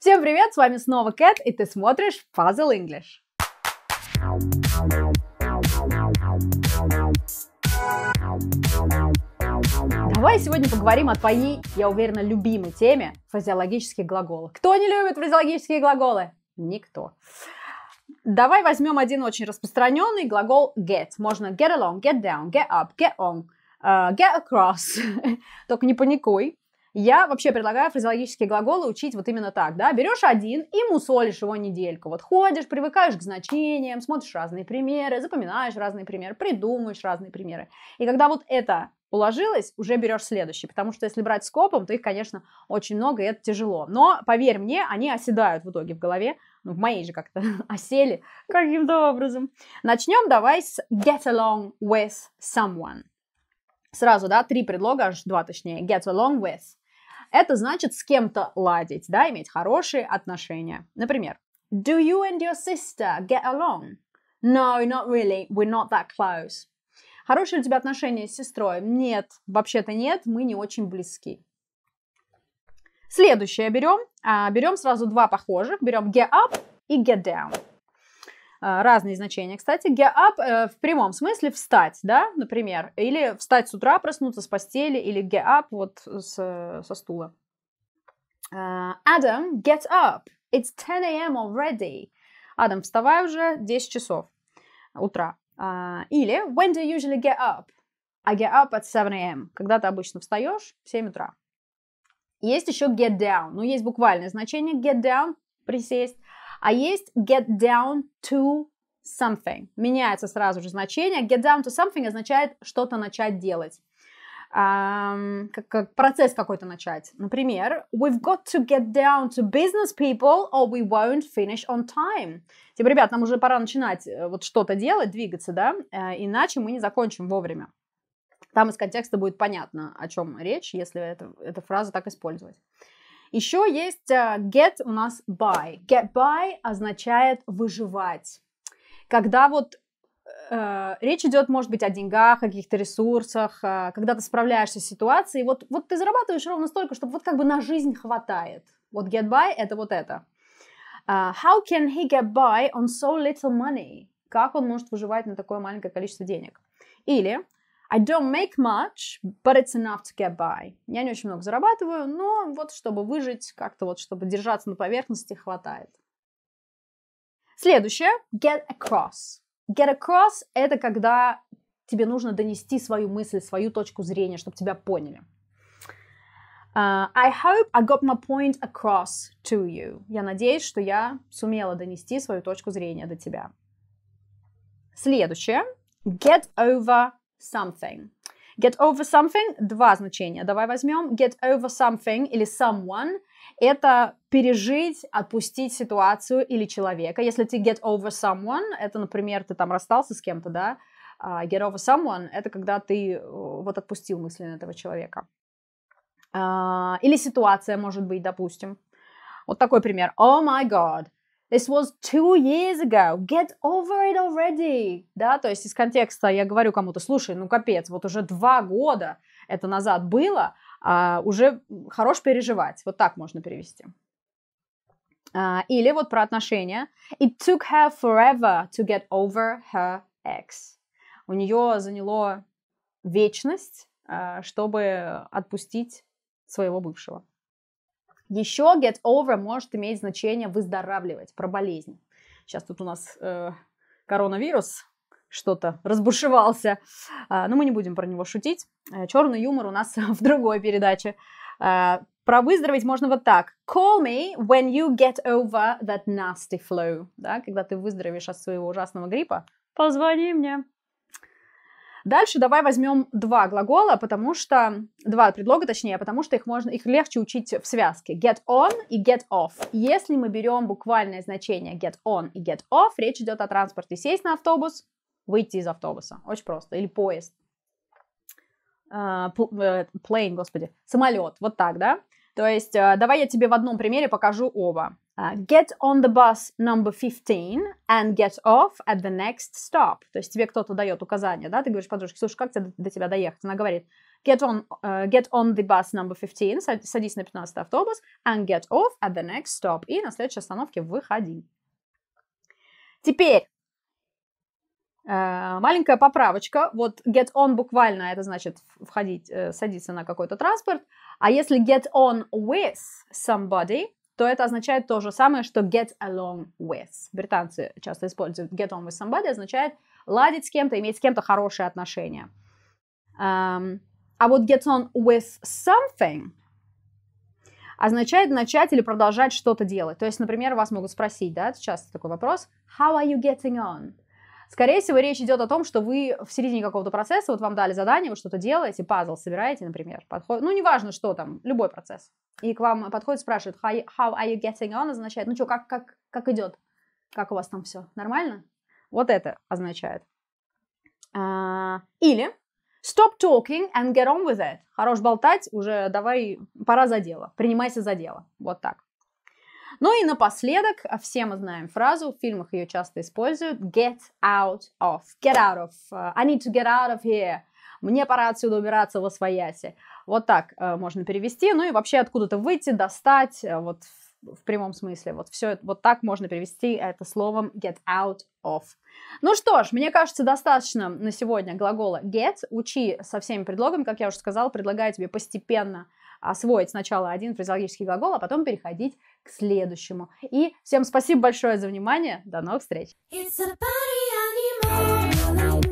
Всем привет, с вами снова Кэт, и ты смотришь Puzzle English. Давай сегодня поговорим о твоей, я уверена, любимой теме – фразеологических глаголов. Кто не любит фразеологические глаголы? Никто. Давай возьмем один очень распространенный глагол get. Можно get along, get down, get up, get on, uh, get across. Только не паникуй. Я вообще предлагаю фразеологические глаголы учить вот именно так, да, берешь один и мусолишь его недельку, вот ходишь, привыкаешь к значениям, смотришь разные примеры, запоминаешь разные примеры, придумываешь разные примеры. И когда вот это уложилось, уже берешь следующий, потому что если брать скопом, то их, конечно, очень много, и это тяжело. Но, поверь мне, они оседают в итоге в голове, ну, в моей же как-то осели каким-то образом. Начнем давай с get along with someone. Сразу, да, три предлога, аж два точнее. Get along with. Это значит с кем-то ладить, да, иметь хорошие отношения. Например, Do you and your sister get along? No, not really. We're not that close. Хорошие у тебя отношения с сестрой? Нет, вообще-то нет, мы не очень близки. Следующее берем. А, берем сразу два похожих. Берем get up и get down. А, разные значения. Кстати, get up э, в прямом смысле встать, да, например, или встать с утра, проснуться с постели, или get up вот с, со стула. Adam, а, get up. It's 10 a.m. already. Адам, вставай уже 10 часов утра. А, или when do you usually get up? I get up at 7 a.m. Когда ты обычно встаешь в 7 утра. Есть еще get down. Ну, есть буквальное значение get down, присесть. А есть get down to something. Меняется сразу же значение. Get down to something означает что-то начать делать. Um, как, как процесс какой-то начать. Например, we've got to get down to business people or we won't finish on time. Типа, ребят, нам уже пора начинать э, вот что-то делать, двигаться, да, э, иначе мы не закончим вовремя. Там из контекста будет понятно, о чем речь, если это, эта фраза так использовать. Еще есть а, get у нас by. Get by означает выживать. Когда вот э, речь идет, может быть, о деньгах, о каких-то ресурсах, э, когда ты справляешься с ситуацией, вот, вот ты зарабатываешь ровно столько, чтобы вот как бы на жизнь хватает. Вот get by – это вот это. Uh, how can he get by on so little money? Как он может выживать на такое маленькое количество денег? Или I don't make much, but it's enough to get by. Я не очень много зарабатываю, но вот чтобы выжить, как-то вот чтобы держаться на поверхности, хватает. Следующее. Get across. Get across – это когда тебе нужно донести свою мысль, свою точку зрения, чтобы тебя поняли. Uh, I hope I got my point across to you. Я надеюсь, что я сумела донести свою точку зрения до тебя. Следующее. Get over something. Get over something – два значения. Давай возьмем get over something или someone – это пережить, отпустить ситуацию или человека. Если ты get over someone, это, например, ты там расстался с кем-то, да? А get over someone – это когда ты э, вот отпустил мысленно этого человека. А, или ситуация, может быть, допустим. Вот такой пример. Oh my god – This was two years ago. Get over it already. Да, то есть из контекста я говорю кому-то, слушай, ну капец, вот уже два года это назад было, а уже хорош переживать. Вот так можно перевести. А, или вот про отношения. It took her forever to get over her ex. У нее заняло вечность, а, чтобы отпустить своего бывшего. Еще get over может иметь значение выздоравливать, про болезнь. Сейчас тут у нас э, коронавирус, что-то разбушевался, э, но мы не будем про него шутить. Э, черный юмор у нас в другой передаче. Э, про выздороветь можно вот так. Call me when you get over that nasty flu. Да, когда ты выздоровеешь от своего ужасного гриппа, позвони мне. Дальше давай возьмем два глагола, потому что два предлога, точнее, потому что их можно их легче учить в связке. Get on и get off. Если мы берем буквальное значение get on и get off, речь идет о транспорте сесть на автобус, выйти из автобуса. Очень просто. Или поезд. А, Плейн, uh, э, господи. Самолет. Вот так, да? То есть э, давай я тебе в одном примере покажу оба. Э, get on the bus number 15 and get off at the next stop. То есть тебе кто-то дает указание, да? Ты говоришь подружке, слушай, как тебе до тебя доехать? Она говорит, get on, uh, get on the bus number 15, садись на 15 автобус, and get off at the next stop. И на следующей остановке выходи. Теперь Маленькая поправочка. Вот get on буквально, это значит входить, садиться на какой-то транспорт. А если get on with somebody, то это означает то же самое, что get along with. Британцы часто используют get on with somebody, означает ладить с кем-то, иметь с кем-то хорошие отношения. Um, а вот get on with something означает начать или продолжать что-то делать. То есть, например, вас могут спросить, да, сейчас такой вопрос, how are you getting on? Скорее всего, речь идет о том, что вы в середине какого-то процесса, вот вам дали задание, вы что-то делаете, пазл собираете, например, подходит, ну, неважно, что там, любой процесс. И к вам подходит, спрашивает, how, are you getting on, означает, ну, что, как, как, как идет, как у вас там все, нормально? Вот это означает. А, или stop talking and get on with it. Хорош болтать, уже давай, пора за дело, принимайся за дело. Вот так. Ну и напоследок, а все мы знаем фразу, в фильмах ее часто используют, get out of, get out of, э, I need to get out of here, мне пора отсюда убираться во свояси. Вот так э, можно перевести, ну и вообще откуда-то выйти, достать, э, вот в, в прямом смысле, вот все, вот так можно перевести это словом get out of. Ну что ж, мне кажется, достаточно на сегодня глагола get, учи со всеми предлогами, как я уже сказала, предлагаю тебе постепенно освоить сначала один фразеологический глагол, а потом переходить к следующему. И всем спасибо большое за внимание. До новых встреч! It's a party